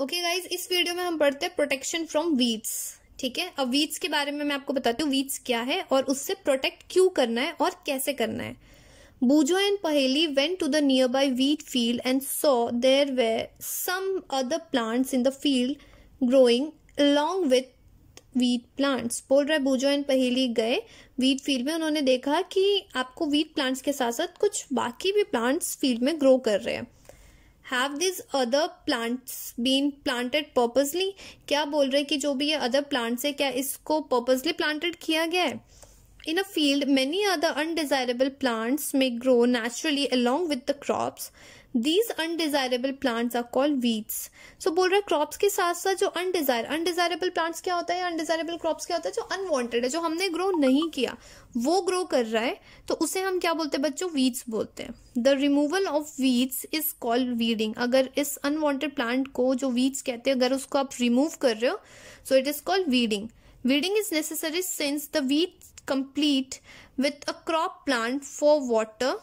Okay okay guys इस video में हम पढ़ते हैं प्रोटेक्शन फ्रॉम वीड्स ठीक है अब वीड्स के बारे में मैं आपको बताती हूँ वीड्स क्या है और उससे प्रोटेक्ट क्यों करना है और कैसे करना है Boojho and Paheli went to the nearby wheat field and so there were some other plants in the field growing along with wheat plants बोल रहे बूजो एंड पहेली गए वीट फील्ड में उन्होंने देखा कि आपको वीट प्लांट्स के साथ साथ कुछ बाकी भी प्लांट्स फील्ड में ग्रो कर रहे हैं have these other plants been planted purposely क्या बोल रहे हैं कि जो भी ये अदर प्लांट्स है क्या इसको पर्पजली प्लांटेड किया गया है in a field many other undesirable plants may grow naturally along with the crops these undesirable plants are call weeds so बोल रहे क्रॉप्स के साथ साथ जो अनडिजायर अनडिजायरेबल प्लांट्स क्या होता है अनडिजायरेबल क्रॉप्स क्या होता है जो अनवांटेड है जो हमने ग्रो नहीं किया वो ग्रो कर रहा है तो उसे हम क्या बोलते हैं बच्चों वीड्स बोलते हैं the removal of weeds is called weeding अगर इस अनवांटेड प्लांट को जो वीड्स कहते हैं अगर उसको आप रिमूव कर रहे हो so it is called weeding weeding is necessary since the wheat complete with a crop plant for water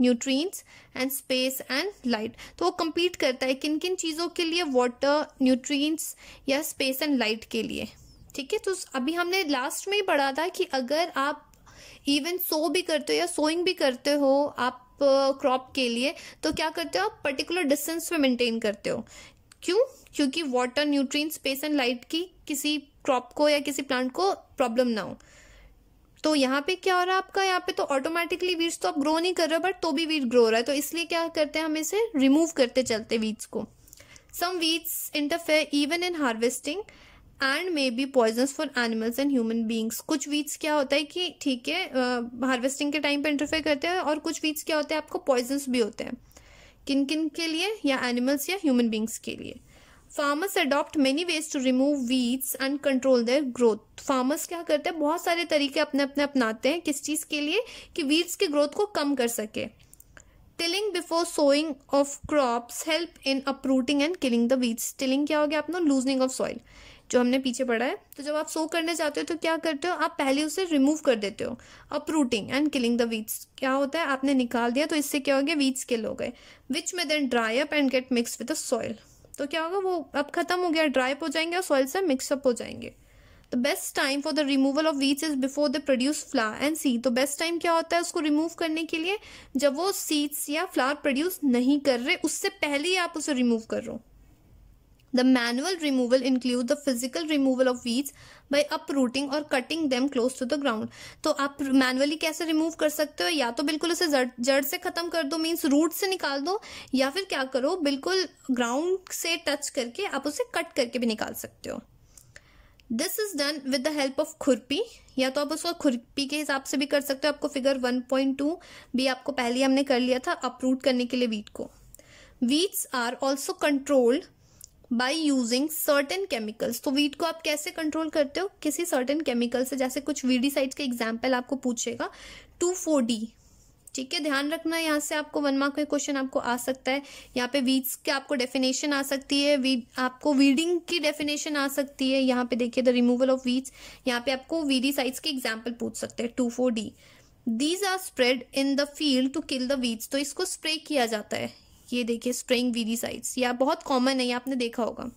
nutrients and space and light तो वो कम्पीट करता है किन किन चीज़ों के लिए वाटर न्यूट्रिएंट्स या स्पेस एंड लाइट के लिए ठीक है तो अभी हमने लास्ट में ही पढ़ा था कि अगर आप इवन सो भी करते हो या सोइंग भी करते हो आप क्रॉप uh, के लिए तो क्या करते हो आप पर्टिकुलर डिस्टेंस पे मेंटेन करते हो क्यों क्योंकि water nutrients space and light की किसी क्रॉप को या किसी प्लांट को प्रॉब्लम ना हो तो यहाँ पे क्या हो रहा है आपका यहाँ पे तो ऑटोमेटिकली वीड्स तो आप ग्रो नहीं कर रहे बट तो भी वीड ग्रो रहा है तो इसलिए क्या करते हैं हम इसे रिमूव करते चलते वीड्स को some weeds interfere even in harvesting and may be poisons for animals and human beings कुछ वीड्स क्या होता है कि ठीक है हार्वेस्टिंग के टाइम पे इंटरफेयर करते हैं और कुछ वीड्स क्या होते हैं आपको पॉइजन्स भी होते हैं किन किन के लिए या एनिमल्स या ह्यूमन बींग्स के लिए farmers adopt many ways to remove weeds and control their growth farmers क्या करते हैं बहुत सारे तरीके अपने अपने अपनाते हैं किस चीज़ के लिए कि वीड्स के ग्रोथ को कम कर सके tilling before sowing of crops help in uprooting and killing the weeds tilling क्या हो गया अपना लूजनिंग ऑफ सॉइल जो हमने पीछे पढ़ा है तो जब आप सो करने जाते हो तो क्या करते हो आप पहले उसे रिमूव कर देते हो uprooting and killing the weeds क्या होता है आपने निकाल दिया तो इससे क्या हो गया वीड्स किल हो गए विच में then dry up and get mix with the soil तो क्या होगा वो अब खत्म हो गया ड्राइप हो जाएंगे और सॉइल से मिक्सअप हो जाएंगे the best time for the removal of weeds is before the produce flower and seed तो बेस्ट टाइम क्या होता है उसको रिमूव करने के लिए जब वो सीड्स या फ्लावर प्रोड्यूस नहीं कर रहे उससे पहले ही आप उसे रिमूव कर रहे हो The manual removal includes the physical removal of weeds by uprooting or cutting them close to the ground. तो आप manually कैसे remove कर सकते हो या तो बिल्कुल उसे जड़ जड़ से खत्म कर दो means root से निकाल दो या फिर क्या करो बिल्कुल ground से touch करके आप उसे cut करके भी निकाल सकते हो this is done with the help of खुरपी या तो आप उसको खुरपी के हिसाब से भी कर सकते हो आपको फिगर 1.2 भी आपको पहले हमने कर लिया था अपरूट करने के लिए वीट को wheats are also controlled by using certain chemicals तो वीट को आप कैसे कंट्रोल करते हो किसी सर्टेन केमिकल से जैसे कुछ वीडीसाइड्स का एग्जाम्पल आपको पूछेगा टू फोर डी ठीक है ध्यान रखना यहाँ से आपको वन मार्क का क्वेश्चन आपको आ सकता है यहाँ पे वीड्स के आपको डेफिनेशन आ सकती है वीड आपको वीडिंग की डेफिनेशन आ सकती है यहाँ पे देखिए द रिमूवल ऑफ वीड्स यहाँ पे आपको वीडी साइज के एग्जाम्पल पूछ सकते हैं two four D these are spread in the field to kill the weeds तो इसको स्प्रे किया जाता है ये देखिए स्ट्रेइंग वीडीसाइड्स या बहुत कॉमन है ये आपने देखा होगा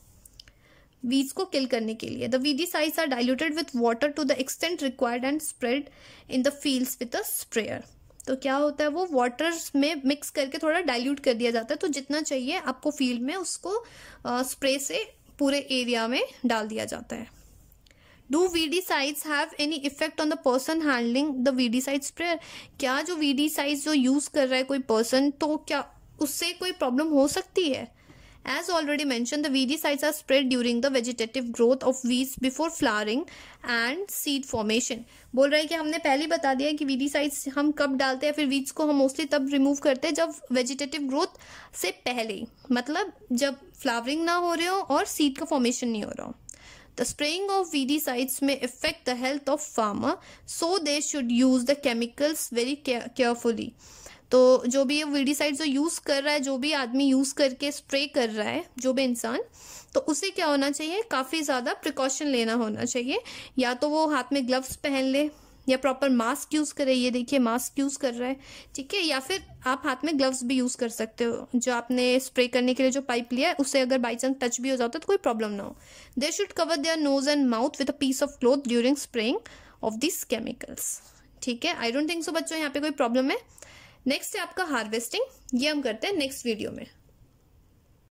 वीज को किल करने के लिए the weedi weedicides are diluted with water to the extent required and spread in the fields with a sprayer तो क्या होता है वो वाटर में मिक्स करके थोड़ा डाइल्यूट कर दिया जाता है तो जितना चाहिए आपको फील्ड में उसको स्प्रे से पूरे एरिया में डाल दिया जाता है do weedicides have any effect on the person handling the weedicide sprayer क्या जो साइज जो यूज कर रहा है कोई पर्सन तो क्या उससे कोई प्रॉब्लम हो सकती है as already mention the weedicides are spread during the vegetative growth of weeds before flowering and seed formation बोल रहे हैं कि हमने पहले बता दिया कि वीडी साइड्स हम कब डालते हैं फिर वीड्स को हम मोस्टली तब रिमूव करते हैं जब वेजिटेटिव ग्रोथ से पहले मतलब जब फ्लावरिंग ना हो रहे हो और सीड का फॉर्मेशन नहीं हो रहा हो the spraying of weedicides में effect the health of farmer so they should use the chemicals very carefully तो जो भी ये वीडिसाइड जो यूज़ कर रहा है जो भी आदमी यूज़ करके स्प्रे कर रहा है जो भी इंसान तो उसे क्या होना चाहिए काफ़ी ज़्यादा प्रिकॉशन लेना होना चाहिए या तो वो हाथ में ग्लव्स पहन ले या प्रॉपर मास्क यूज़ करे ये देखिए मास्क यूज़ कर रहा है ठीक है या फिर आप हाथ में ग्लव्स भी यूज़ कर सकते हो जो आपने स्प्रे करने के लिए जो पाइप लिया है उससे अगर बाई चांस टच भी हो जाता है तो कोई प्रॉब्लम ना हो they should cover their nose and mouth with a piece of cloth during spraying of this chemicals ठीक है आई डोंट थिंक सो बच्चों यहाँ पे कोई प्रॉब्लम है नेक्स्ट है आपका हार्वेस्टिंग ये हम करते हैं नेक्स्ट वीडियो में